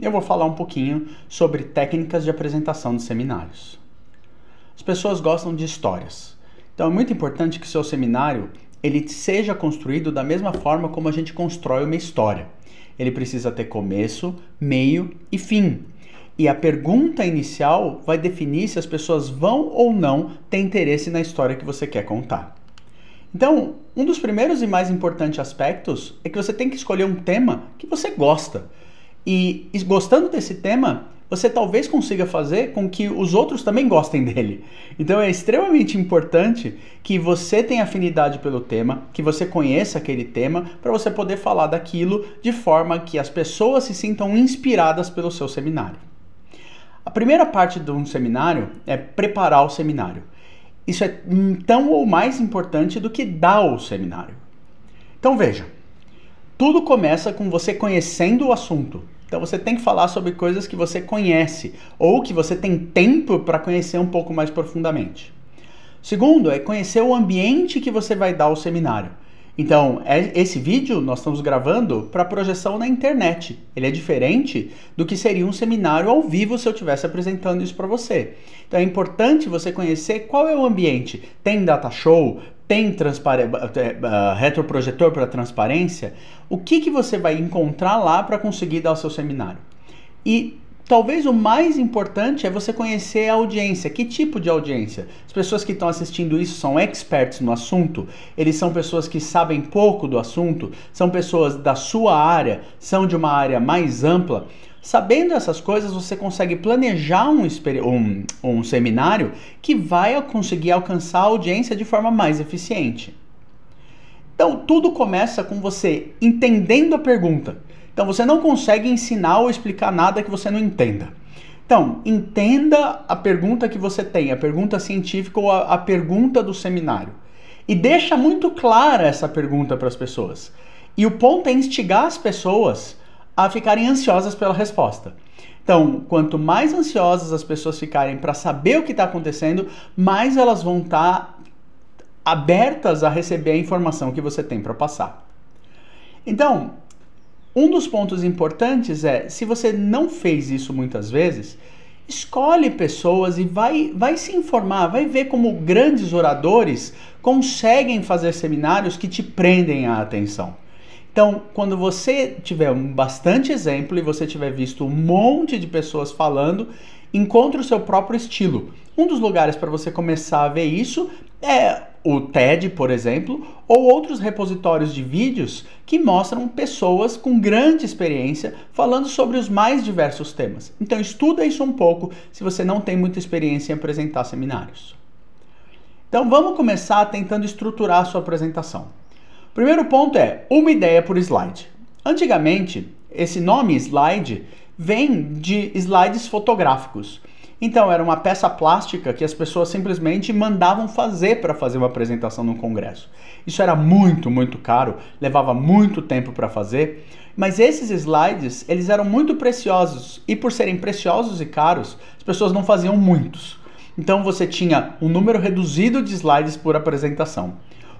eu vou falar um pouquinho sobre técnicas de apresentação de seminários. As pessoas gostam de histórias, então é muito importante que seu seminário ele seja construído da mesma forma como a gente constrói uma história. Ele precisa ter começo, meio e fim. E a pergunta inicial vai definir se as pessoas vão ou não ter interesse na história que você quer contar. Então, um dos primeiros e mais importantes aspectos é que você tem que escolher um tema que você gosta e, gostando desse tema, você talvez consiga fazer com que os outros também gostem dele. Então é extremamente importante que você tenha afinidade pelo tema, que você conheça aquele tema, para você poder falar daquilo de forma que as pessoas se sintam inspiradas pelo seu seminário. A primeira parte de um seminário é preparar o seminário. Isso é tão ou mais importante do que dar o seminário. Então veja, tudo começa com você conhecendo o assunto então você tem que falar sobre coisas que você conhece ou que você tem tempo para conhecer um pouco mais profundamente. Segundo é conhecer o ambiente que você vai dar o seminário. Então, é, esse vídeo nós estamos gravando para projeção na internet. Ele é diferente do que seria um seminário ao vivo se eu estivesse apresentando isso para você. Então, é importante você conhecer qual é o ambiente. Tem data show? tem eh, eh, eh, retroprojetor para transparência, o que, que você vai encontrar lá para conseguir dar o seu seminário? E talvez o mais importante é você conhecer a audiência. Que tipo de audiência? As pessoas que estão assistindo isso são experts no assunto? Eles são pessoas que sabem pouco do assunto? São pessoas da sua área? São de uma área mais ampla? Sabendo essas coisas, você consegue planejar um, um, um seminário que vai conseguir alcançar a audiência de forma mais eficiente. Então, tudo começa com você entendendo a pergunta. Então, você não consegue ensinar ou explicar nada que você não entenda. Então, entenda a pergunta que você tem, a pergunta científica ou a, a pergunta do seminário. E deixa muito clara essa pergunta para as pessoas. E o ponto é instigar as pessoas a ficarem ansiosas pela resposta. Então, quanto mais ansiosas as pessoas ficarem para saber o que está acontecendo, mais elas vão estar tá abertas a receber a informação que você tem para passar. Então, um dos pontos importantes é, se você não fez isso muitas vezes, escolhe pessoas e vai, vai se informar, vai ver como grandes oradores conseguem fazer seminários que te prendem a atenção. Então, quando você tiver bastante exemplo e você tiver visto um monte de pessoas falando, encontre o seu próprio estilo. Um dos lugares para você começar a ver isso é o TED, por exemplo, ou outros repositórios de vídeos que mostram pessoas com grande experiência falando sobre os mais diversos temas. Então estuda isso um pouco se você não tem muita experiência em apresentar seminários. Então vamos começar tentando estruturar a sua apresentação. Primeiro ponto é uma ideia por slide. Antigamente, esse nome slide vem de slides fotográficos. Então, era uma peça plástica que as pessoas simplesmente mandavam fazer para fazer uma apresentação no congresso. Isso era muito, muito caro, levava muito tempo para fazer, mas esses slides, eles eram muito preciosos e por serem preciosos e caros, as pessoas não faziam muitos. Então, você tinha um número reduzido de slides por apresentação.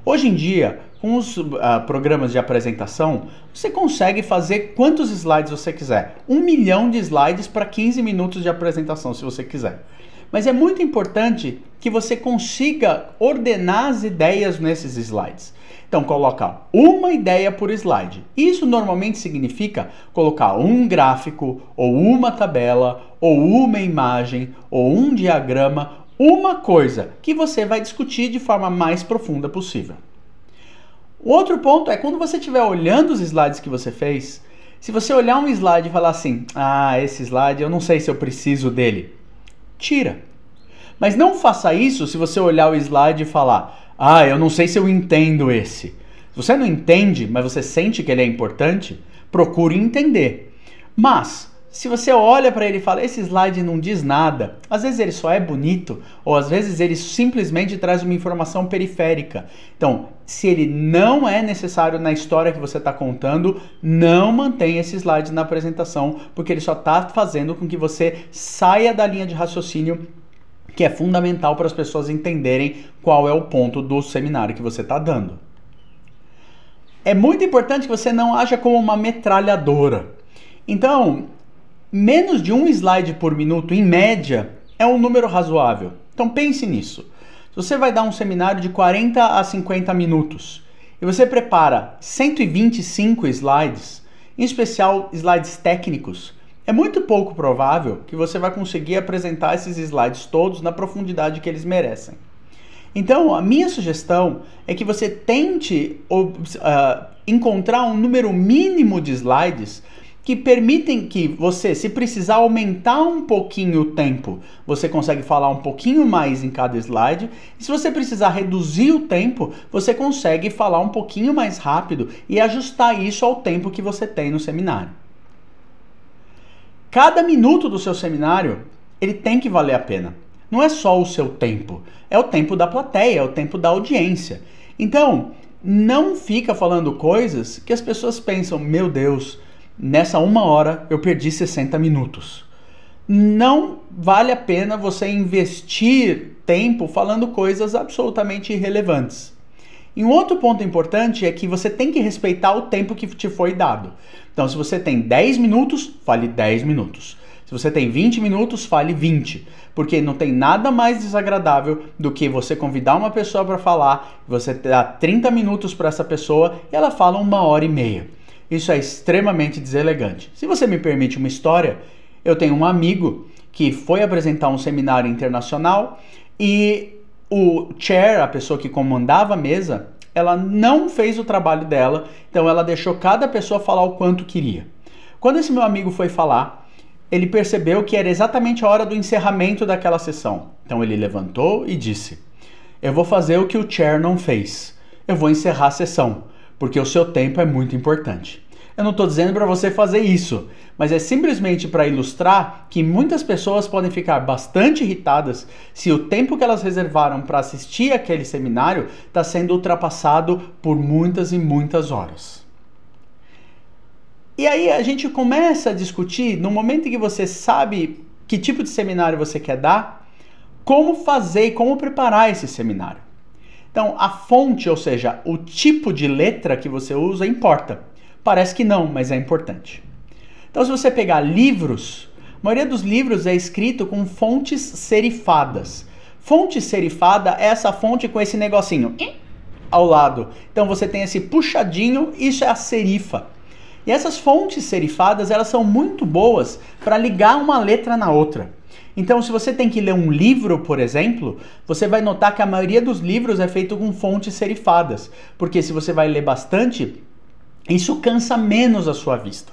Hoje em dia, com os uh, programas de apresentação, você consegue fazer quantos slides você quiser. Um milhão de slides para 15 minutos de apresentação, se você quiser. Mas é muito importante que você consiga ordenar as ideias nesses slides. Então coloca uma ideia por slide. Isso normalmente significa colocar um gráfico, ou uma tabela, ou uma imagem, ou um diagrama, uma coisa que você vai discutir de forma mais profunda possível. O outro ponto é quando você estiver olhando os slides que você fez, se você olhar um slide e falar assim: "Ah, esse slide eu não sei se eu preciso dele". Tira. Mas não faça isso se você olhar o slide e falar: "Ah, eu não sei se eu entendo esse". Se você não entende, mas você sente que ele é importante, procure entender. Mas se você olha para ele e fala, esse slide não diz nada, às vezes ele só é bonito, ou às vezes ele simplesmente traz uma informação periférica. Então, se ele não é necessário na história que você está contando, não mantenha esse slide na apresentação, porque ele só está fazendo com que você saia da linha de raciocínio que é fundamental para as pessoas entenderem qual é o ponto do seminário que você está dando. É muito importante que você não haja como uma metralhadora. Então, Menos de um slide por minuto, em média, é um número razoável. Então pense nisso. Se você vai dar um seminário de 40 a 50 minutos e você prepara 125 slides, em especial slides técnicos, é muito pouco provável que você vai conseguir apresentar esses slides todos na profundidade que eles merecem. Então, a minha sugestão é que você tente uh, encontrar um número mínimo de slides que permitem que você, se precisar aumentar um pouquinho o tempo, você consegue falar um pouquinho mais em cada slide. E se você precisar reduzir o tempo, você consegue falar um pouquinho mais rápido e ajustar isso ao tempo que você tem no seminário. Cada minuto do seu seminário, ele tem que valer a pena. Não é só o seu tempo, é o tempo da plateia, é o tempo da audiência. Então, não fica falando coisas que as pessoas pensam, meu Deus, nessa uma hora eu perdi 60 minutos. Não vale a pena você investir tempo falando coisas absolutamente irrelevantes. E um outro ponto importante é que você tem que respeitar o tempo que te foi dado. Então, se você tem 10 minutos, fale 10 minutos. Se você tem 20 minutos, fale 20, porque não tem nada mais desagradável do que você convidar uma pessoa para falar, você dá 30 minutos para essa pessoa e ela fala uma hora e meia. Isso é extremamente deselegante. Se você me permite uma história, eu tenho um amigo que foi apresentar um seminário internacional e o chair, a pessoa que comandava a mesa, ela não fez o trabalho dela, então ela deixou cada pessoa falar o quanto queria. Quando esse meu amigo foi falar, ele percebeu que era exatamente a hora do encerramento daquela sessão. Então ele levantou e disse: Eu vou fazer o que o chair não fez. Eu vou encerrar a sessão porque o seu tempo é muito importante. Eu não estou dizendo para você fazer isso, mas é simplesmente para ilustrar que muitas pessoas podem ficar bastante irritadas se o tempo que elas reservaram para assistir aquele seminário está sendo ultrapassado por muitas e muitas horas. E aí a gente começa a discutir, no momento em que você sabe que tipo de seminário você quer dar, como fazer e como preparar esse seminário. Então, a fonte, ou seja, o tipo de letra que você usa importa. Parece que não, mas é importante. Então, se você pegar livros, a maioria dos livros é escrito com fontes serifadas. Fonte serifada é essa fonte com esse negocinho ao lado. Então, você tem esse puxadinho, isso é a serifa. E essas fontes serifadas, elas são muito boas para ligar uma letra na outra. Então, se você tem que ler um livro, por exemplo, você vai notar que a maioria dos livros é feito com fontes serifadas, porque se você vai ler bastante, isso cansa menos a sua vista.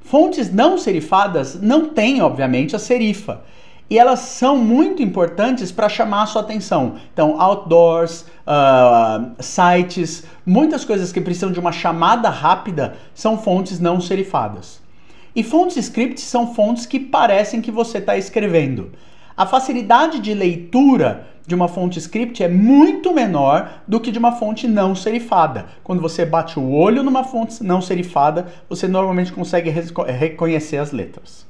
Fontes não serifadas não têm, obviamente, a serifa. E elas são muito importantes para chamar a sua atenção. Então, outdoors, uh, sites, muitas coisas que precisam de uma chamada rápida são fontes não serifadas. E fontes scripts são fontes que parecem que você está escrevendo. A facilidade de leitura de uma fonte script é muito menor do que de uma fonte não serifada. Quando você bate o olho numa fonte não serifada, você normalmente consegue reconhecer as letras.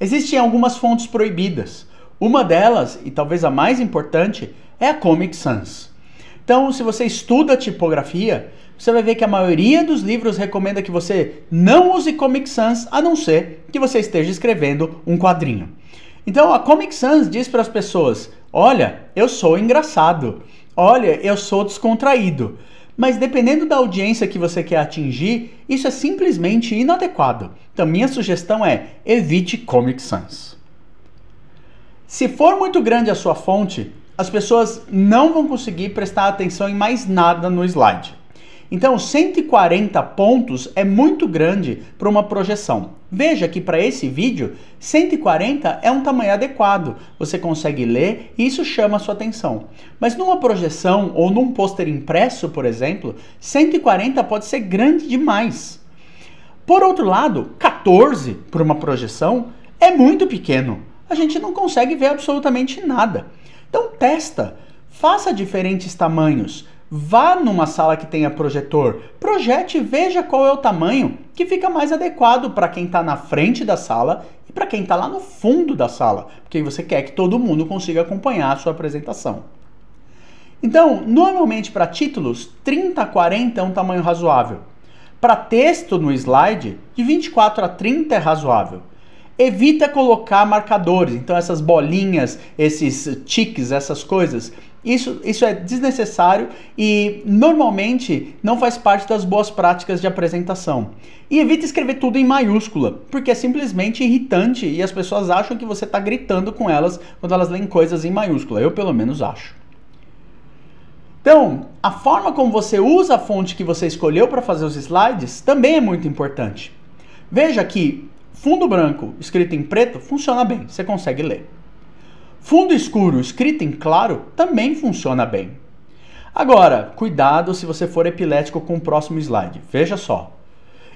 Existem algumas fontes proibidas. Uma delas, e talvez a mais importante, é a Comic Sans. Então, se você estuda tipografia, você vai ver que a maioria dos livros recomenda que você não use Comic Sans a não ser que você esteja escrevendo um quadrinho. Então a Comic Sans diz para as pessoas: olha, eu sou engraçado, olha, eu sou descontraído. Mas dependendo da audiência que você quer atingir, isso é simplesmente inadequado. Então minha sugestão é: evite Comic Sans. Se for muito grande a sua fonte, as pessoas não vão conseguir prestar atenção em mais nada no slide. Então, 140 pontos é muito grande para uma projeção. Veja que para esse vídeo, 140 é um tamanho adequado, você consegue ler e isso chama a sua atenção. Mas numa projeção ou num pôster impresso, por exemplo, 140 pode ser grande demais. Por outro lado, 14 para uma projeção é muito pequeno. A gente não consegue ver absolutamente nada. Então testa, faça diferentes tamanhos, Vá numa sala que tenha projetor, projete e veja qual é o tamanho que fica mais adequado para quem está na frente da sala e para quem está lá no fundo da sala, porque você quer que todo mundo consiga acompanhar a sua apresentação. Então, normalmente para títulos, 30 a 40 é um tamanho razoável. Para texto no slide, de 24 a 30 é razoável. Evita colocar marcadores, então essas bolinhas, esses tiques, essas coisas, isso, isso é desnecessário e normalmente não faz parte das boas práticas de apresentação. E evite escrever tudo em maiúscula, porque é simplesmente irritante e as pessoas acham que você está gritando com elas quando elas leem coisas em maiúscula. Eu, pelo menos, acho. Então, a forma como você usa a fonte que você escolheu para fazer os slides também é muito importante. Veja que fundo branco escrito em preto funciona bem, você consegue ler. Fundo escuro escrito em claro também funciona bem. Agora, cuidado se você for epilético com o próximo slide. Veja só.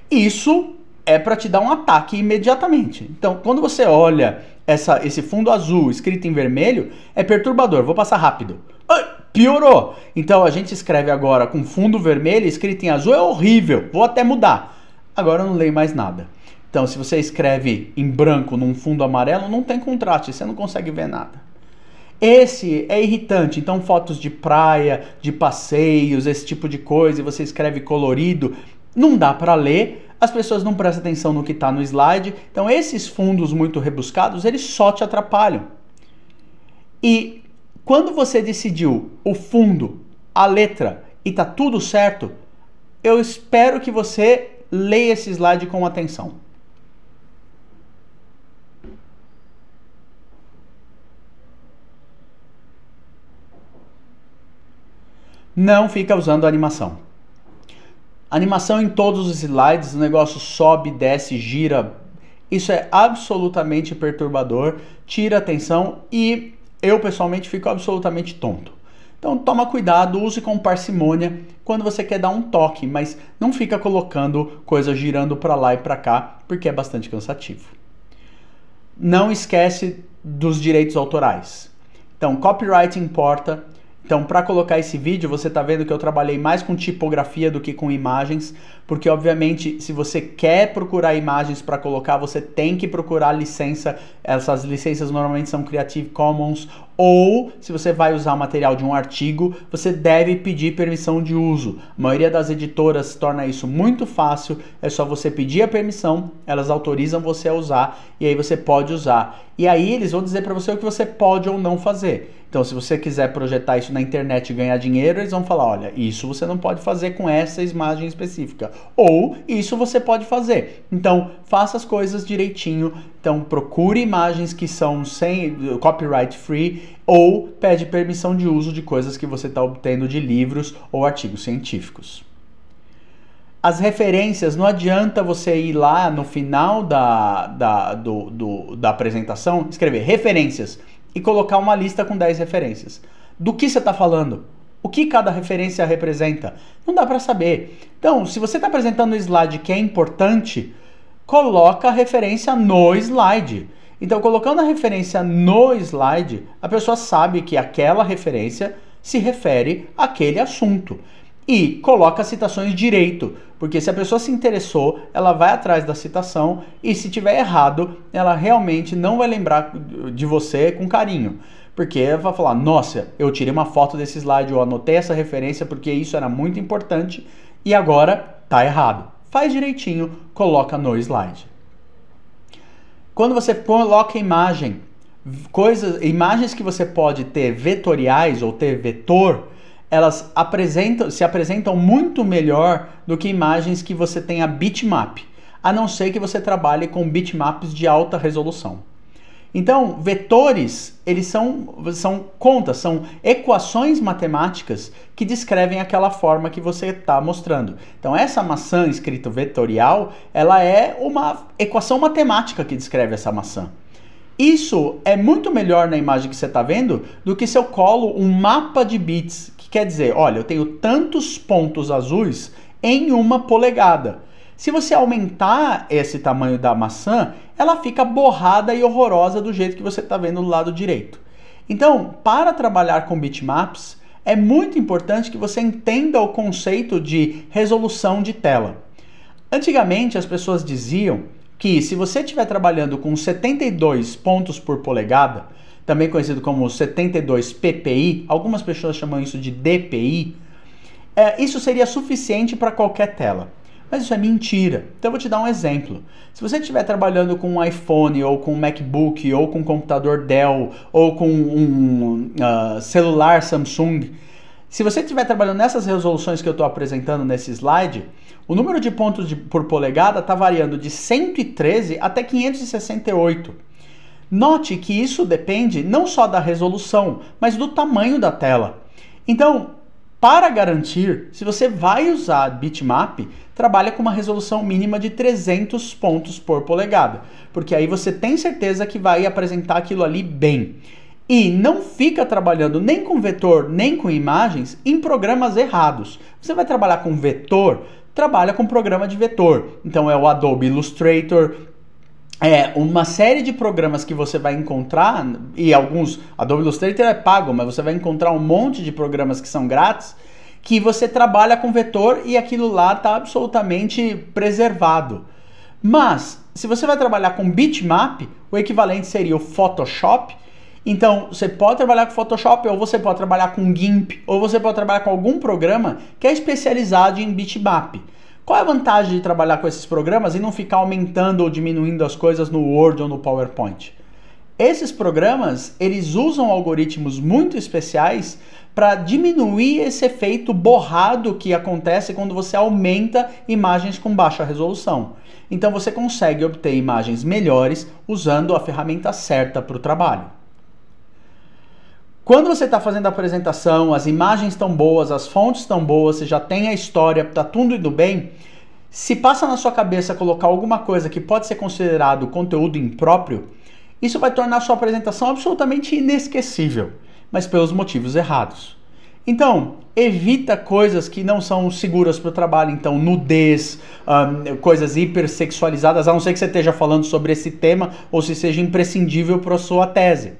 Isso é para te dar um ataque imediatamente. Então, quando você olha essa, esse fundo azul escrito em vermelho, é perturbador. Vou passar rápido. Ai, ah, piorou! Então, a gente escreve agora com fundo vermelho escrito em azul, é horrível. Vou até mudar. Agora eu não leio mais nada. Então, se você escreve em branco num fundo amarelo, não tem contraste, você não consegue ver nada. Esse é irritante, então fotos de praia, de passeios, esse tipo de coisa, e você escreve colorido, não dá para ler, as pessoas não prestam atenção no que está no slide, então esses fundos muito rebuscados, eles só te atrapalham. E quando você decidiu o fundo, a letra e tá tudo certo, eu espero que você leia esse slide com atenção. não fica usando animação. Animação em todos os slides, o negócio sobe, desce, gira. Isso é absolutamente perturbador, tira atenção e eu pessoalmente fico absolutamente tonto. Então toma cuidado, use com parcimônia quando você quer dar um toque, mas não fica colocando coisa girando para lá e para cá, porque é bastante cansativo. Não esquece dos direitos autorais. Então, copyright importa, então, para colocar esse vídeo, você está vendo que eu trabalhei mais com tipografia do que com imagens, porque obviamente, se você quer procurar imagens para colocar, você tem que procurar licença. Essas licenças normalmente são Creative Commons, ou se você vai usar material de um artigo, você deve pedir permissão de uso. A maioria das editoras torna isso muito fácil, é só você pedir a permissão, elas autorizam você a usar e aí você pode usar. E aí eles vão dizer para você o que você pode ou não fazer. Então, se você quiser projetar isso na internet e ganhar dinheiro, eles vão falar: olha, isso você não pode fazer com essa imagem específica. Ou isso você pode fazer. Então, faça as coisas direitinho. Então, procure imagens que são sem copyright free ou pede permissão de uso de coisas que você está obtendo de livros ou artigos científicos as referências, não adianta você ir lá no final da, da, do, do, da apresentação escrever referências e colocar uma lista com 10 referências. Do que você está falando? O que cada referência representa? Não dá para saber. Então, se você está apresentando um slide que é importante, coloca a referência no slide. Então, colocando a referência no slide, a pessoa sabe que aquela referência se refere àquele assunto e coloca citações direito, porque se a pessoa se interessou, ela vai atrás da citação e se tiver errado, ela realmente não vai lembrar de você com carinho. Porque vai falar, nossa, eu tirei uma foto desse slide, eu anotei essa referência porque isso era muito importante e agora tá errado. Faz direitinho, coloca no slide. Quando você coloca imagem, coisas, imagens que você pode ter vetoriais ou ter vetor, elas apresentam, se apresentam muito melhor do que imagens que você tenha bitmap, a não ser que você trabalhe com bitmaps de alta resolução. Então, vetores, eles são, são contas, são equações matemáticas que descrevem aquela forma que você está mostrando. Então, essa maçã escrito vetorial, ela é uma equação matemática que descreve essa maçã. Isso é muito melhor na imagem que você está vendo do que se eu colo um mapa de bits, quer dizer, olha, eu tenho tantos pontos azuis em uma polegada. Se você aumentar esse tamanho da maçã, ela fica borrada e horrorosa do jeito que você está vendo do lado direito. Então, para trabalhar com bitmaps, é muito importante que você entenda o conceito de resolução de tela. Antigamente, as pessoas diziam que se você estiver trabalhando com 72 pontos por polegada, também conhecido como 72 ppi, algumas pessoas chamam isso de DPI, é, isso seria suficiente para qualquer tela. Mas isso é mentira. Então eu vou te dar um exemplo. Se você estiver trabalhando com um iPhone, ou com um MacBook, ou com um computador Dell, ou com um uh, celular Samsung, se você estiver trabalhando nessas resoluções que eu estou apresentando nesse slide, o número de pontos de, por polegada está variando de 113 até 568. Note que isso depende não só da resolução, mas do tamanho da tela. Então, para garantir, se você vai usar bitmap, trabalha com uma resolução mínima de 300 pontos por polegada, porque aí você tem certeza que vai apresentar aquilo ali bem. E não fica trabalhando nem com vetor nem com imagens em programas errados. Você vai trabalhar com vetor, trabalha com programa de vetor. Então é o Adobe Illustrator, é, uma série de programas que você vai encontrar, e alguns, Adobe Illustrator é pago, mas você vai encontrar um monte de programas que são grátis, que você trabalha com vetor e aquilo lá está absolutamente preservado. Mas, se você vai trabalhar com bitmap, o equivalente seria o Photoshop. Então, você pode trabalhar com Photoshop, ou você pode trabalhar com GIMP, ou você pode trabalhar com algum programa que é especializado em bitmap. Qual é a vantagem de trabalhar com esses programas e não ficar aumentando ou diminuindo as coisas no Word ou no PowerPoint? Esses programas, eles usam algoritmos muito especiais para diminuir esse efeito borrado que acontece quando você aumenta imagens com baixa resolução. Então você consegue obter imagens melhores usando a ferramenta certa para o trabalho. Quando você está fazendo a apresentação, as imagens estão boas, as fontes estão boas, você já tem a história, está tudo indo bem, se passa na sua cabeça colocar alguma coisa que pode ser considerado conteúdo impróprio, isso vai tornar a sua apresentação absolutamente inesquecível, mas pelos motivos errados. Então, evita coisas que não são seguras para o trabalho, então nudez, um, coisas hipersexualizadas, a não ser que você esteja falando sobre esse tema ou se seja imprescindível para a sua tese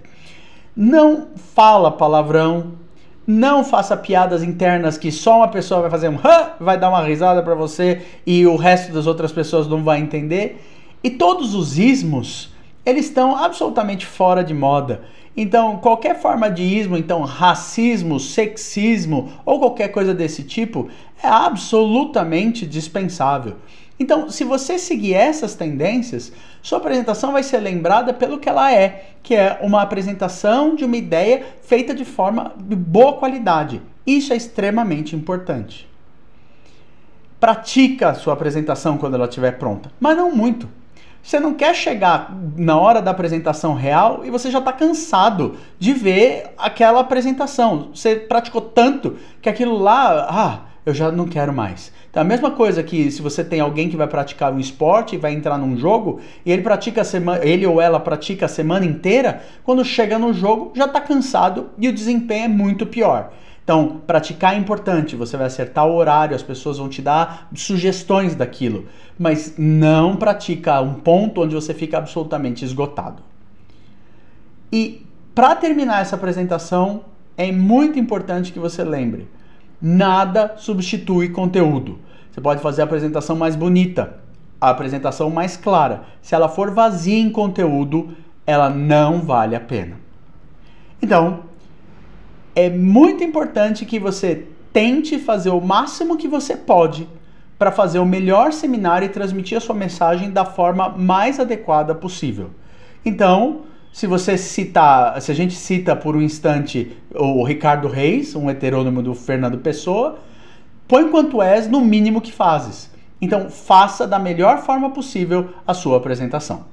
não fala palavrão, não faça piadas internas que só uma pessoa vai fazer um Hã! vai dar uma risada para você e o resto das outras pessoas não vai entender. E todos os ismos, eles estão absolutamente fora de moda. Então, qualquer forma de ismo, então racismo, sexismo ou qualquer coisa desse tipo, é absolutamente dispensável. Então, se você seguir essas tendências, sua apresentação vai ser lembrada pelo que ela é, que é uma apresentação de uma ideia feita de forma de boa qualidade. Isso é extremamente importante. Pratica a sua apresentação quando ela estiver pronta, mas não muito. Você não quer chegar na hora da apresentação real e você já está cansado de ver aquela apresentação. Você praticou tanto que aquilo lá, ah, eu já não quero mais. Então, a mesma coisa que se você tem alguém que vai praticar um esporte e vai entrar num jogo, e ele pratica a semana, ele ou ela pratica a semana inteira, quando chega no jogo já está cansado e o desempenho é muito pior. Então, praticar é importante, você vai acertar o horário, as pessoas vão te dar sugestões daquilo, mas não pratica um ponto onde você fica absolutamente esgotado. E para terminar essa apresentação, é muito importante que você lembre Nada substitui conteúdo. Você pode fazer a apresentação mais bonita, a apresentação mais clara. Se ela for vazia em conteúdo, ela não vale a pena. Então, é muito importante que você tente fazer o máximo que você pode para fazer o melhor seminário e transmitir a sua mensagem da forma mais adequada possível. Então, se você citar, se a gente cita por um instante o Ricardo Reis, um heterônimo do Fernando Pessoa, põe quanto és no mínimo que fazes. Então, faça da melhor forma possível a sua apresentação.